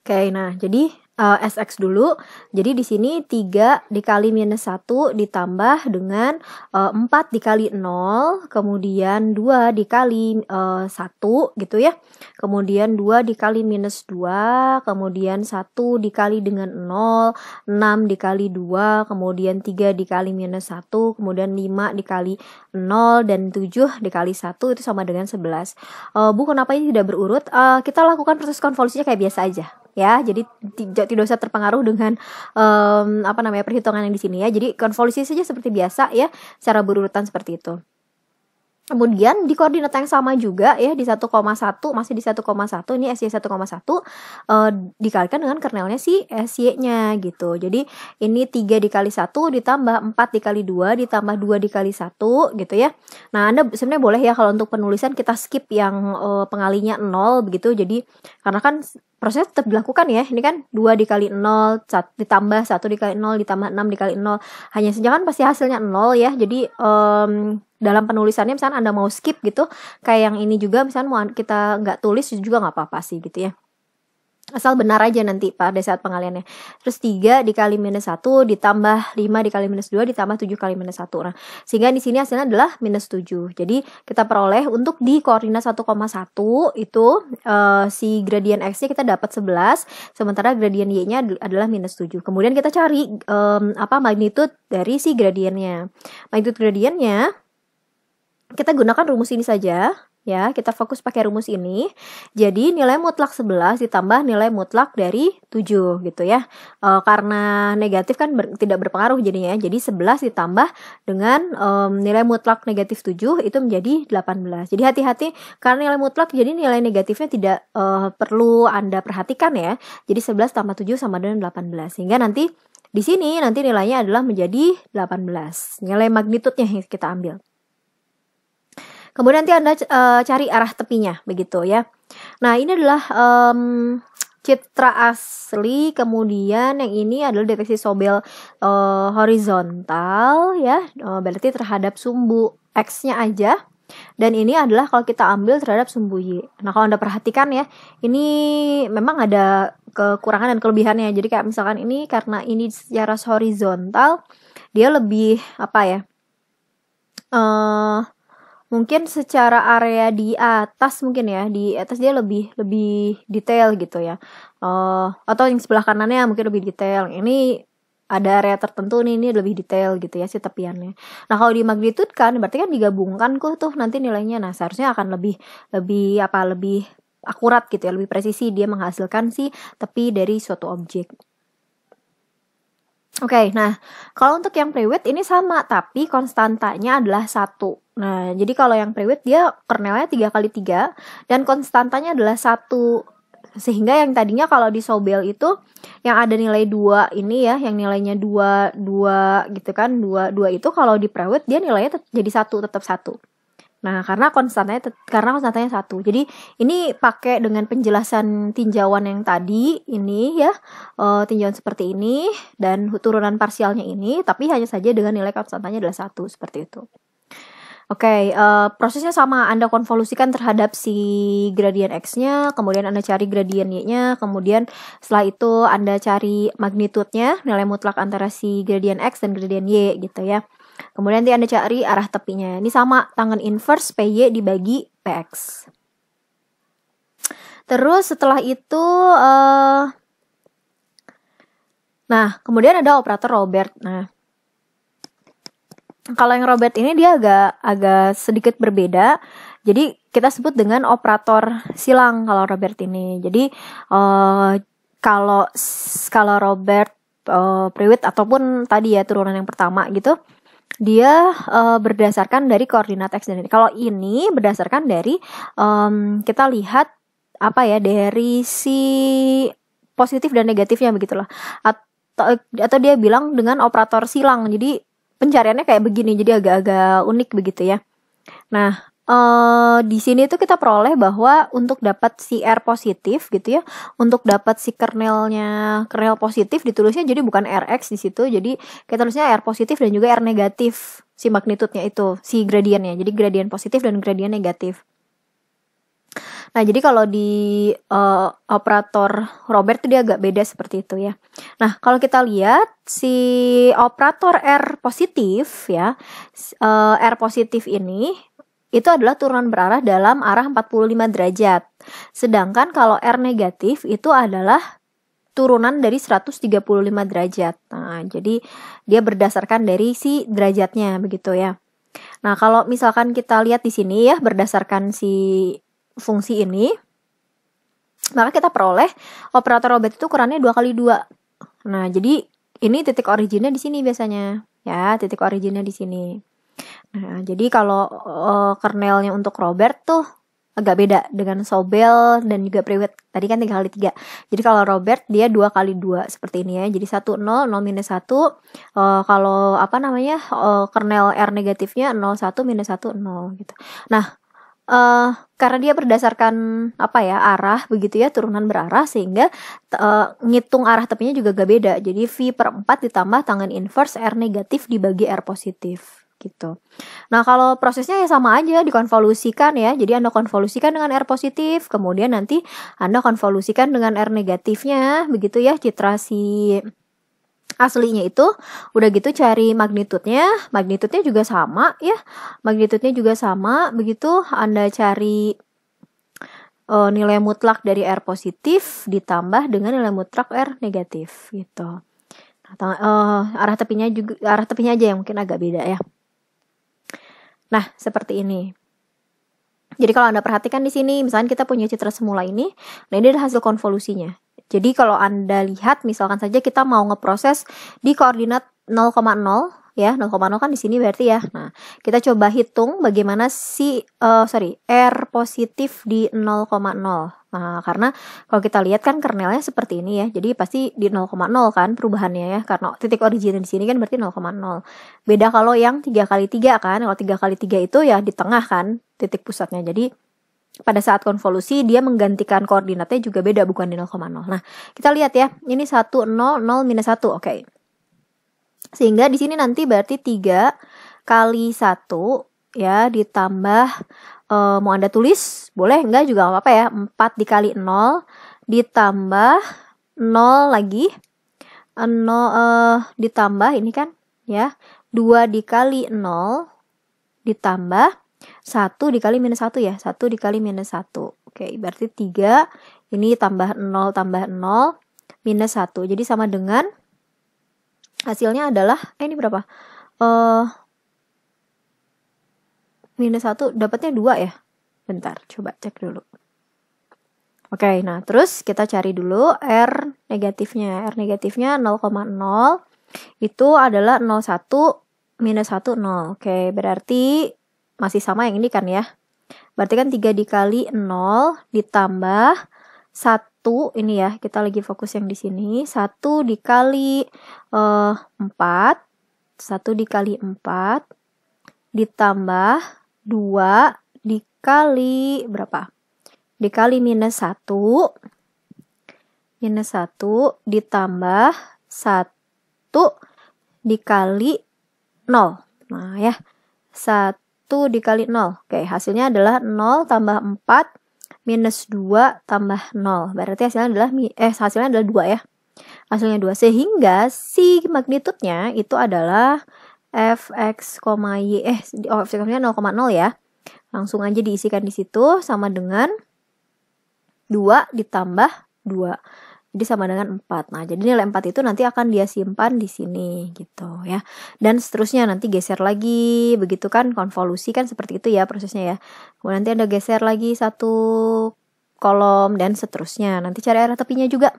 Oke, nah jadi uh, eh, SX dulu. Jadi di sini 3 dikali minus 1 ditambah dengan uh, eh, 4 dikali 0, kemudian 2 dikali uh, eh, 1 gitu ya. Kemudian 2 dikali minus 2, kemudian 1 dikali dengan 0, 6 dikali 2, kemudian 3 dikali minus 1, kemudian 5 dikali 0, dan 7 dikali 1 itu sama dengan 11. Uh, Bu, kenapa ini tidak berurut? Uh, kita lakukan proses konvolusinya kayak biasa aja ya. Jadi tidak usah terpengaruh dengan um, apa namanya perhitungan yang di sini ya. Jadi konvolusi saja seperti biasa ya, secara berurutan seperti itu. Kemudian di koordinat yang sama juga ya di 1,1 masih di 1,1 ini SY 1,1 uh, dikalikan dengan kernelnya si SY-nya gitu. Jadi ini 3 dikali 1 ditambah 4 dikali 2 ditambah 2 dikali 1 gitu ya. Nah, Anda sebenarnya boleh ya kalau untuk penulisan kita skip yang uh, pengalinya 0 begitu. Jadi karena kan prosesnya tetap dilakukan ya. Ini kan dua dikali nol ditambah satu dikali nol ditambah enam dikali nol Hanya saja kan pasti hasilnya nol ya. Jadi um, dalam penulisannya misalnya Anda mau skip gitu, kayak yang ini juga misalnya mau kita nggak tulis juga nggak apa-apa sih gitu ya asal benar aja nanti pada saat pengaliannya terus 3 dikali minus 1 ditambah 5 dikali minus 2 ditambah 7 kali minus 1 nah sehingga di sini hasilnya adalah minus 7 jadi kita peroleh untuk di koordinat 1,1 itu uh, si gradien X nya kita dapat 11 sementara gradien Y nya adalah minus 7 kemudian kita cari um, apa magnitude dari si gradiennya magnitude gradiennya kita gunakan rumus ini saja Ya, kita fokus pakai rumus ini. Jadi nilai mutlak 11 ditambah nilai mutlak dari 7 gitu ya. E, karena negatif kan ber, tidak berpengaruh jadinya. Ya. Jadi 11 ditambah dengan e, nilai mutlak negatif 7 itu menjadi 18. Jadi hati-hati karena nilai mutlak jadi nilai negatifnya tidak e, perlu Anda perhatikan ya. Jadi 11 tambah 7 sama dengan 18. Sehingga nanti di sini nanti nilainya adalah menjadi 18. Nilai magnitudenya yang kita ambil. Kemudian nanti Anda e, cari arah tepinya begitu ya. Nah, ini adalah e, citra asli, kemudian yang ini adalah deteksi sobel e, horizontal ya, e, berarti terhadap sumbu X-nya aja. Dan ini adalah kalau kita ambil terhadap sumbu Y. Nah, kalau Anda perhatikan ya, ini memang ada kekurangan dan kelebihannya. Jadi kayak misalkan ini karena ini secara horizontal, dia lebih apa ya? uh, mungkin secara area di atas mungkin ya di atas dia lebih lebih detail gitu ya uh, atau yang sebelah kanannya mungkin lebih detail ini ada area tertentu nih ini lebih detail gitu ya si tepiannya nah kalau di kan berarti kan digabungkan kok tuh nanti nilainya nah seharusnya akan lebih lebih apa lebih akurat gitu ya lebih presisi dia menghasilkan si tepi dari suatu objek Oke, okay, nah kalau untuk yang prewed ini sama, tapi konstantanya adalah satu. Nah, jadi kalau yang prewed dia kernelnya tiga kali tiga dan konstantanya adalah satu sehingga yang tadinya kalau di sobel itu yang ada nilai dua ini ya yang nilainya dua dua gitu kan dua dua itu kalau di prewed dia nilainya jadi satu tetap satu Nah, karena konstantanya karena konstannya satu. Jadi ini pakai dengan penjelasan tinjauan yang tadi ini ya, e, tinjauan seperti ini dan turunan parsialnya ini, tapi hanya saja dengan nilai konstantanya adalah satu seperti itu. Oke, okay, uh, eh, prosesnya sama. Anda konvolusikan terhadap si gradien x-nya, kemudian Anda cari gradien y-nya, kemudian setelah itu Anda cari magnitudenya, nilai mutlak antara si gradien x dan gradien y gitu ya. Kemudian nanti Anda cari arah tepinya. Ini sama tangan inverse PY dibagi PX. Terus setelah itu uh, Nah, kemudian ada operator Robert. Nah, kalau yang Robert ini dia agak agak sedikit berbeda. Jadi kita sebut dengan operator silang kalau Robert ini. Jadi uh, kalau kalau Robert uh, ataupun tadi ya turunan yang pertama gitu dia uh, berdasarkan dari koordinat x dan y. Kalau ini berdasarkan dari um, kita lihat apa ya dari si positif dan negatifnya begitulah. Atau atau dia bilang dengan operator silang. Jadi pencariannya kayak begini. Jadi agak-agak unik begitu ya. Nah, Uh, di sini itu kita peroleh bahwa untuk dapat si R positif gitu ya, untuk dapat si kernelnya kernel positif ditulisnya jadi bukan Rx di situ, jadi kita tulisnya R positif dan juga R negatif si magnitudenya itu, si gradiennya. Jadi gradien positif dan gradien negatif. Nah, jadi kalau di uh, operator Robert itu dia agak beda seperti itu ya. Nah, kalau kita lihat si operator R positif ya, uh, R positif ini itu adalah turunan berarah dalam arah 45 derajat. Sedangkan kalau R negatif itu adalah turunan dari 135 derajat. Nah, jadi dia berdasarkan dari si derajatnya begitu ya. Nah, kalau misalkan kita lihat di sini ya berdasarkan si fungsi ini maka kita peroleh operator Robert itu ukurannya 2 kali 2. Nah, jadi ini titik originnya di sini biasanya. Ya, titik originnya di sini. Nah, jadi kalau uh, kernelnya untuk Robert tuh agak beda dengan Sobel dan juga Prewet. Tadi kan tiga kali tiga. Jadi kalau Robert dia dua kali dua seperti ini ya. Jadi satu nol nol minus satu. Eh, kalau apa namanya uh, kernel R negatifnya nol satu minus satu nol gitu. Nah uh, karena dia berdasarkan apa ya arah begitu ya turunan berarah sehingga uh, ngitung arah tepinya juga gak beda jadi v per 4 ditambah tangan inverse r negatif dibagi r positif gitu. Nah, kalau prosesnya ya sama aja dikonvolusikan ya. Jadi Anda konvolusikan dengan R positif, kemudian nanti Anda konvolusikan dengan R negatifnya begitu ya citra si aslinya itu udah gitu cari magnitudenya magnitudenya juga sama ya magnitudenya juga sama begitu anda cari e, nilai mutlak dari r positif ditambah dengan nilai mutlak r negatif gitu nah, e, arah tepinya juga arah tepinya aja yang mungkin agak beda ya Nah, seperti ini. Jadi kalau Anda perhatikan di sini, misalkan kita punya citra semula ini, nah ini adalah hasil konvolusinya. Jadi kalau Anda lihat, misalkan saja kita mau ngeproses di koordinat 0,0, ya 0,0 kan di sini berarti ya. Nah, kita coba hitung bagaimana si uh, sorry, R positif di 0,0 Nah, karena kalau kita lihat kan kernelnya seperti ini ya. Jadi pasti di 0,0 kan perubahannya ya. Karena titik origin di sini kan berarti 0,0. Beda kalau yang 3 kali 3 kan. Kalau 3 kali 3 itu ya di tengah kan titik pusatnya. Jadi pada saat konvolusi dia menggantikan koordinatnya juga beda bukan di 0,0. Nah, kita lihat ya. Ini 1 0 0 minus 1. Oke. Okay. Sehingga di sini nanti berarti 3 kali 1 ya ditambah uh, mau Anda tulis boleh enggak juga nggak apa-apa ya. 4 dikali 0 ditambah 0 lagi. 0 uh, eh, ditambah ini kan ya. 2 dikali 0 ditambah 1 dikali minus 1 ya. 1 dikali minus 1. Oke, berarti 3 ini tambah 0 tambah 0 minus 1. Jadi sama dengan hasilnya adalah eh ini berapa? Eh uh, minus 1 dapatnya 2 ya. Bentar, coba cek dulu. Oke, okay, nah terus kita cari dulu R negatifnya. R negatifnya 0,0 itu adalah 01 minus 1, 0. Oke, okay, berarti masih sama yang ini kan ya. Berarti kan 3 dikali 0 ditambah 1, ini ya, kita lagi fokus yang di sini. 1 dikali uh, 4, 1 dikali 4 ditambah 2 dikali berapa? Dikali minus 1. Minus 1 ditambah 1 dikali 0. Nah ya, 1 dikali 0. Oke, hasilnya adalah 0 tambah 4 minus 2 tambah 0. Berarti hasilnya adalah eh hasilnya adalah 2 ya. Hasilnya 2 sehingga si magnitudenya itu adalah fx, y eh oh, fx 0,0 ya. Langsung aja diisikan di situ sama dengan 2 ditambah 2. Jadi sama dengan 4. Nah, jadi nilai 4 itu nanti akan dia simpan di sini gitu ya. Dan seterusnya nanti geser lagi, begitu kan konvolusi kan seperti itu ya prosesnya ya. Kemudian nanti Anda geser lagi satu kolom dan seterusnya. Nanti cari arah tepinya juga.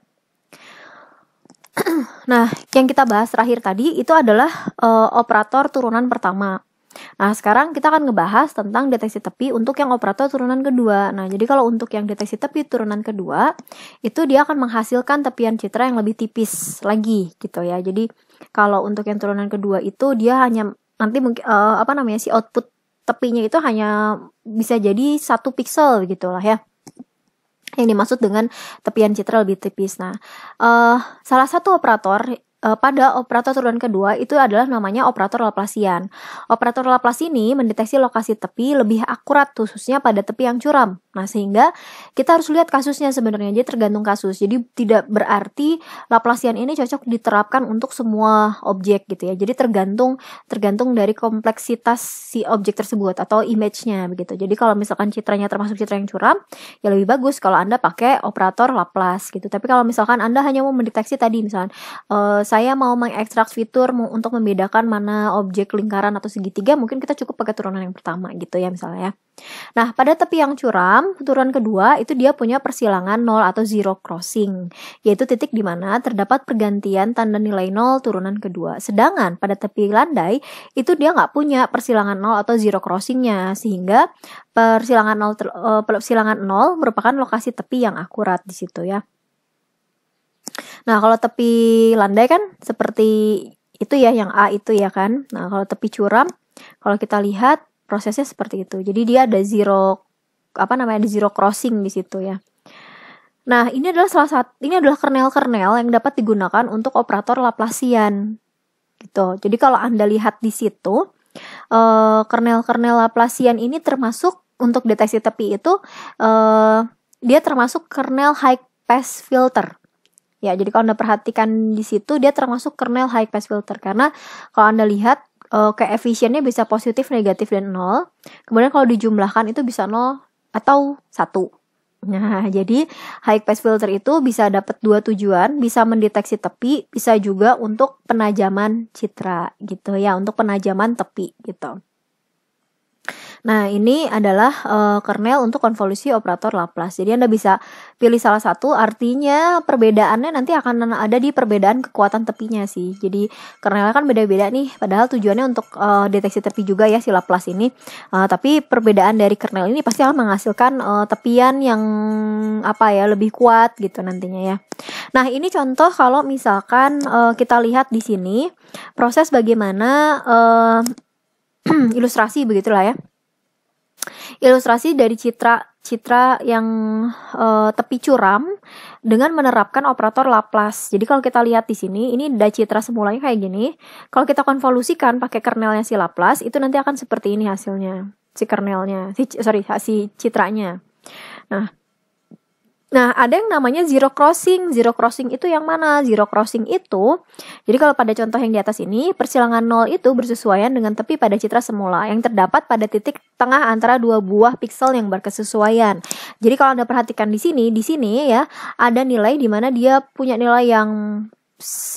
(clears throat) nah, yang kita bahas terakhir tadi itu adalah uh, operator turunan pertama. Nah, sekarang kita akan ngebahas tentang deteksi tepi untuk yang operator turunan kedua. Nah, jadi kalau untuk yang deteksi tepi turunan kedua, itu dia akan menghasilkan tepian citra yang lebih tipis lagi gitu ya. Jadi kalau untuk yang turunan kedua itu dia hanya nanti mungkin uh, apa namanya si output tepinya itu hanya bisa jadi satu pixel gitu lah ya yang dimaksud dengan tepian citra lebih tipis. Nah, uh, salah satu operator Eh, pada operator turunan kedua itu adalah namanya operator Laplacian. Operator Laplace ini mendeteksi lokasi tepi lebih akurat khususnya pada tepi yang curam. Nah, sehingga kita harus lihat kasusnya sebenarnya. Jadi tergantung kasus. Jadi tidak berarti laplasian ini cocok diterapkan untuk semua objek gitu ya. Jadi tergantung tergantung dari kompleksitas si objek tersebut atau image-nya begitu. Jadi kalau misalkan citranya termasuk citra yang curam, ya lebih bagus kalau Anda pakai operator Laplace gitu. Tapi kalau misalkan Anda hanya mau mendeteksi tadi misalkan uh, saya mau mengekstrak fitur untuk membedakan mana objek lingkaran atau segitiga, mungkin kita cukup pakai turunan yang pertama gitu ya misalnya. ya. Nah, pada tepi yang curam, turunan kedua itu dia punya persilangan 0 atau zero crossing, yaitu titik di mana terdapat pergantian tanda nilai 0 turunan kedua. Sedangkan pada tepi landai, itu dia nggak punya persilangan 0 atau zero crossingnya, sehingga persilangan 0, eh, persilangan 0 merupakan lokasi tepi yang akurat di situ ya. Nah, kalau tepi landai kan seperti itu ya, yang A itu ya kan. Nah, kalau tepi curam, kalau kita lihat prosesnya seperti itu jadi dia ada zero apa namanya ada zero crossing di situ ya nah ini adalah salah satu ini adalah kernel-kernel yang dapat digunakan untuk operator Laplacian gitu jadi kalau anda lihat di situ uh, kernel-kernel Laplacian ini termasuk untuk deteksi tepi itu uh, dia termasuk kernel high pass filter. Ya, jadi kalau Anda perhatikan di situ dia termasuk kernel high pass filter karena kalau Anda lihat uh, eh, keefisiennya bisa positif, negatif, dan nol. Kemudian kalau dijumlahkan itu bisa nol atau satu. Nah, (laughs) jadi high pass filter itu bisa dapat dua tujuan, bisa mendeteksi tepi, bisa juga untuk penajaman citra gitu ya, untuk penajaman tepi gitu. Nah, ini adalah uh, kernel untuk konvolusi operator Laplace. Jadi Anda bisa pilih salah satu, artinya perbedaannya nanti akan ada di perbedaan kekuatan tepinya sih. Jadi kernelnya kan beda-beda nih, padahal tujuannya untuk uh, deteksi tepi juga ya si Laplace ini. Uh, tapi perbedaan dari kernel ini pasti akan menghasilkan uh, tepian yang apa ya, lebih kuat gitu nantinya ya. Nah, ini contoh kalau misalkan uh, kita lihat di sini proses bagaimana uh, (clears throat) ilustrasi begitulah ya ilustrasi dari citra citra yang e, tepi curam dengan menerapkan operator Laplace. Jadi kalau kita lihat di sini, ini ada citra semulanya kayak gini. Kalau kita konvolusikan pakai kernelnya si Laplace, itu nanti akan seperti ini hasilnya. Si kernelnya, si, sorry, si citranya. Nah, Nah, ada yang namanya zero crossing. Zero crossing itu yang mana? Zero crossing itu, jadi kalau pada contoh yang di atas ini, persilangan nol itu bersesuaian dengan tepi pada citra semula yang terdapat pada titik tengah antara dua buah pixel yang berkesesuaian. Jadi kalau Anda perhatikan di sini, di sini ya, ada nilai di mana dia punya nilai yang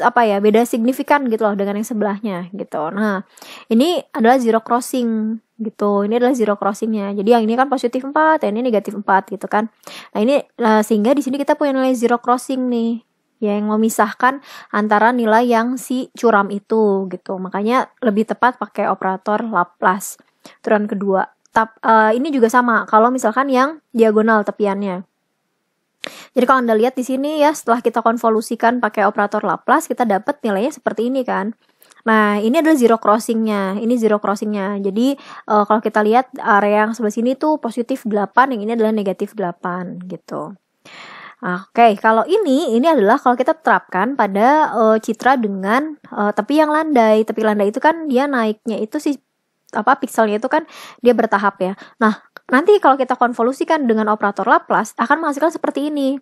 apa ya beda signifikan gitu loh dengan yang sebelahnya gitu. Nah, ini adalah zero crossing gitu ini adalah zero crossingnya jadi yang ini kan positif 4 yang ini negatif 4 gitu kan nah ini nah, sehingga di sini kita punya nilai zero crossing nih yang memisahkan antara nilai yang si curam itu gitu makanya lebih tepat pakai operator Laplace turun kedua tap uh, ini juga sama kalau misalkan yang diagonal tepiannya jadi kalau Anda lihat di sini ya setelah kita konvolusikan pakai operator Laplace kita dapat nilainya seperti ini kan. Nah, ini adalah zero crossingnya. Ini zero crossingnya. Jadi, uh, kalau kita lihat area yang sebelah sini tuh positif 8, yang ini adalah negatif 8 gitu. Nah, oke, okay, kalau ini ini adalah kalau kita terapkan pada uh, citra dengan uh, tepi yang landai. Tepi landai itu kan dia naiknya itu sih apa pixelnya itu kan dia bertahap ya. Nah, nanti kalau kita konvolusikan dengan operator Laplace akan menghasilkan seperti ini.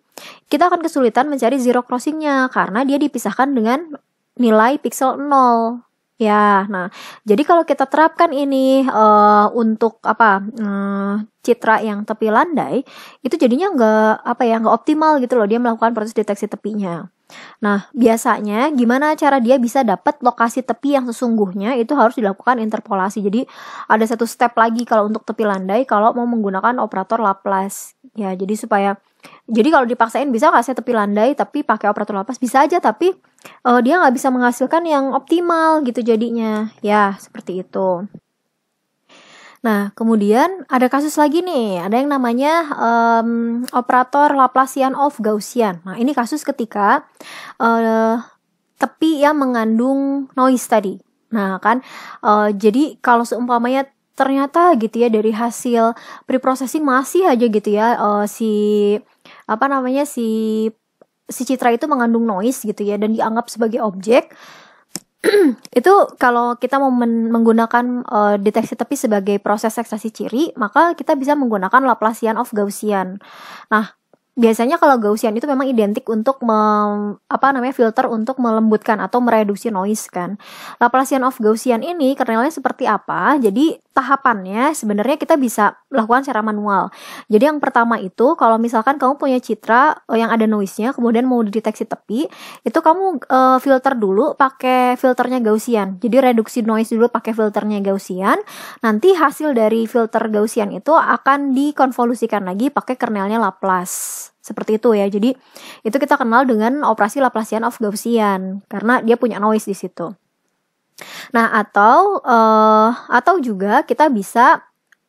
Kita akan kesulitan mencari zero crossingnya karena dia dipisahkan dengan nilai pixel 0. Ya, nah, jadi kalau kita terapkan ini uh, untuk apa uh, citra yang tepi landai, itu jadinya nggak apa ya nggak optimal gitu loh dia melakukan proses deteksi tepinya. Nah, biasanya gimana cara dia bisa dapat lokasi tepi yang sesungguhnya itu harus dilakukan interpolasi. Jadi ada satu step lagi kalau untuk tepi landai kalau mau menggunakan operator Laplace. Ya, jadi supaya jadi kalau dipaksain bisa kasih tepi landai tapi pakai operator lapas bisa aja tapi uh, dia nggak bisa menghasilkan yang optimal gitu jadinya. Ya, seperti itu. Nah, kemudian ada kasus lagi nih, ada yang namanya um, operator Laplacian of Gaussian. Nah, ini kasus ketika uh, tepi yang mengandung noise tadi. Nah, kan uh, jadi kalau seumpamanya ternyata gitu ya dari hasil preprocessing masih aja gitu ya uh, si apa namanya si si citra itu mengandung noise gitu ya dan dianggap sebagai objek (clears throat) itu kalau kita mau men menggunakan uh, deteksi tepi sebagai proses ekstraksi ciri maka kita bisa menggunakan Laplacian of Gaussian. Nah biasanya kalau Gaussian itu memang identik untuk mem, apa namanya filter untuk melembutkan atau mereduksi noise kan. Laplacian of Gaussian ini kernelnya seperti apa? Jadi tahapannya sebenarnya kita bisa lakukan secara manual. Jadi yang pertama itu kalau misalkan kamu punya citra eh, yang ada noise-nya kemudian mau dideteksi tepi, itu kamu uh, filter dulu pakai filternya Gaussian. Jadi reduksi noise dulu pakai filternya Gaussian. Nanti hasil dari filter Gaussian itu akan dikonvolusikan lagi pakai kernelnya Laplace seperti itu ya. Jadi itu kita kenal dengan operasi Laplacian of Gaussian karena dia punya noise di situ. Nah, atau uh, atau juga kita bisa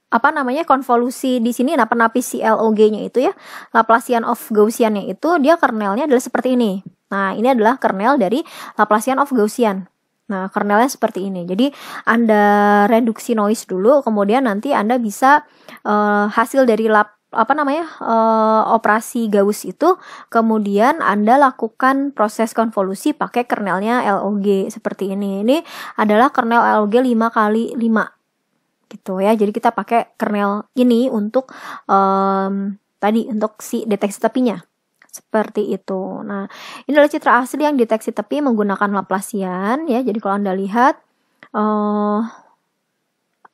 apa namanya konvolusi di sini nah penapis CLOG-nya itu ya Laplacian of gaussian-nya itu dia kernelnya adalah seperti ini nah ini adalah kernel dari Laplacian of Gaussian nah kernelnya seperti ini jadi anda reduksi noise dulu kemudian nanti anda bisa uh, hasil dari lap apa namanya uh, operasi Gauss itu kemudian anda lakukan proses konvolusi pakai kernelnya LOG seperti ini ini adalah kernel LOG 5 kali 5 gitu ya. Jadi kita pakai kernel ini untuk um, tadi untuk si deteksi tepinya seperti itu. Nah, ini adalah citra asli yang deteksi tepi menggunakan Laplacian ya. Jadi kalau Anda lihat uh,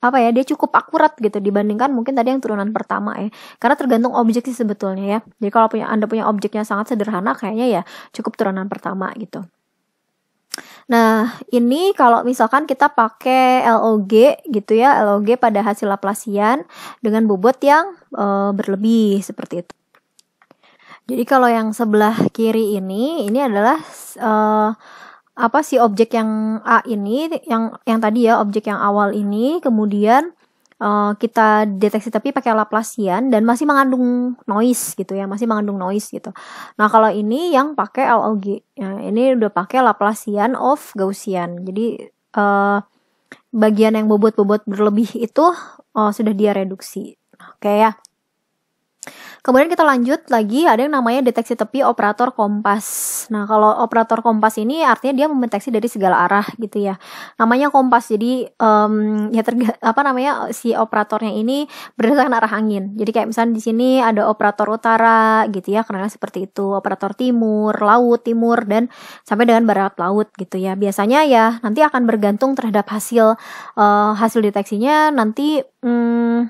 apa ya dia cukup akurat gitu dibandingkan mungkin tadi yang turunan pertama ya karena tergantung objek sih sebetulnya ya jadi kalau punya anda punya objeknya sangat sederhana kayaknya ya cukup turunan pertama gitu Nah, ini kalau misalkan kita pakai LOG gitu ya, LOG pada hasil laplasian dengan bobot yang e, berlebih seperti itu. Jadi kalau yang sebelah kiri ini, ini adalah e, apa sih objek yang A ini, yang yang tadi ya objek yang awal ini, kemudian uh, kita deteksi tapi pakai Laplacian dan masih mengandung noise gitu ya, masih mengandung noise gitu. Nah, kalau ini yang pakai LLG. ya ini udah pakai Laplacian of Gaussian. Jadi uh, bagian yang bobot-bobot berlebih itu uh, sudah dia reduksi. Oke okay, ya. Kemudian kita lanjut lagi ada yang namanya deteksi tepi operator kompas. Nah, kalau operator kompas ini artinya dia mendeteksi dari segala arah gitu ya. Namanya kompas. Jadi um, ya terga, apa namanya si operatornya ini berdasarkan arah angin. Jadi kayak misalnya di sini ada operator utara gitu ya, karena seperti itu, operator timur, laut timur dan sampai dengan barat laut gitu ya. Biasanya ya nanti akan bergantung terhadap hasil uh, hasil deteksinya nanti um,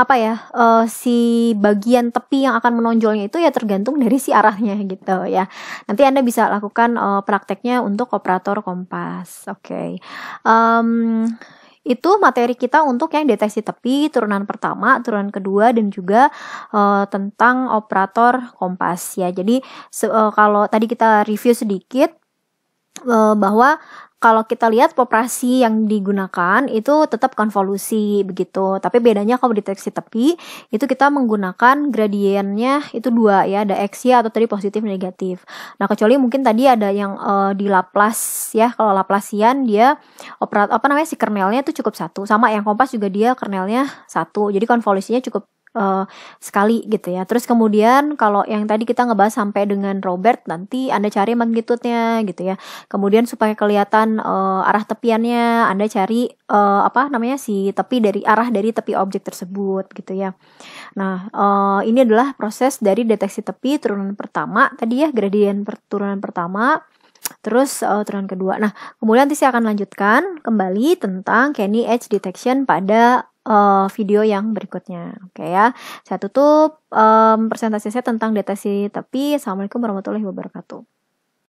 apa ya uh, si bagian tepi yang akan menonjolnya itu ya tergantung dari si arahnya gitu ya nanti anda bisa lakukan uh, prakteknya untuk operator kompas oke okay. um, itu materi kita untuk yang deteksi tepi turunan pertama, turunan kedua dan juga uh, tentang operator kompas ya. Jadi uh, kalau tadi kita review sedikit bahwa kalau kita lihat operasi yang digunakan itu tetap konvolusi begitu. Tapi bedanya kalau deteksi tepi itu kita menggunakan gradiennya itu dua ya, ada x ya atau tadi positif negatif. Nah, kecuali mungkin tadi ada yang uh, di Laplace ya, kalau laplasian dia operat apa namanya si kernelnya itu cukup satu. Sama yang kompas juga dia kernelnya satu. Jadi konvolusinya cukup uh, sekali gitu ya. Terus kemudian kalau yang tadi kita ngebahas sampai dengan Robert nanti Anda cari magnitudenya gitu ya. Kemudian supaya kelihatan uh, arah tepiannya Anda cari uh, apa namanya sih tepi dari arah dari tepi objek tersebut gitu ya. Nah, uh, ini adalah proses dari deteksi tepi turunan pertama tadi ya gradien per, turunan pertama Terus uh, turunan kedua. Nah, kemudian nanti saya akan lanjutkan kembali tentang Kenny Edge Detection pada uh, video yang berikutnya. Oke okay, ya. Saya tutup um, presentasi saya tentang deteksi Tapi Assalamualaikum warahmatullahi wabarakatuh.